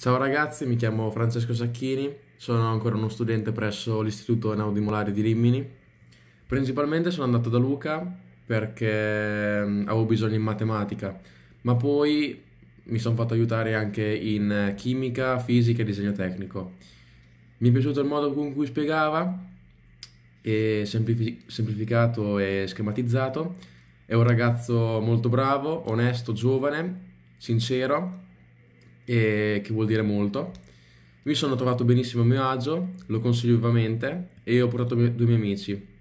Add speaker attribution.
Speaker 1: Ciao ragazzi, mi chiamo Francesco Sacchini, sono ancora uno studente presso l'Istituto Naudimolari di Rimini. Principalmente sono andato da Luca perché mm, avevo bisogno in matematica, ma poi mi sono fatto aiutare anche in chimica, fisica e disegno tecnico. Mi è piaciuto il modo con cui spiegava, è semplific semplificato e schematizzato. È un ragazzo molto bravo, onesto, giovane, sincero che vuol dire molto. Mi sono trovato benissimo a mio agio, lo consiglio vivamente e ho portato due miei amici.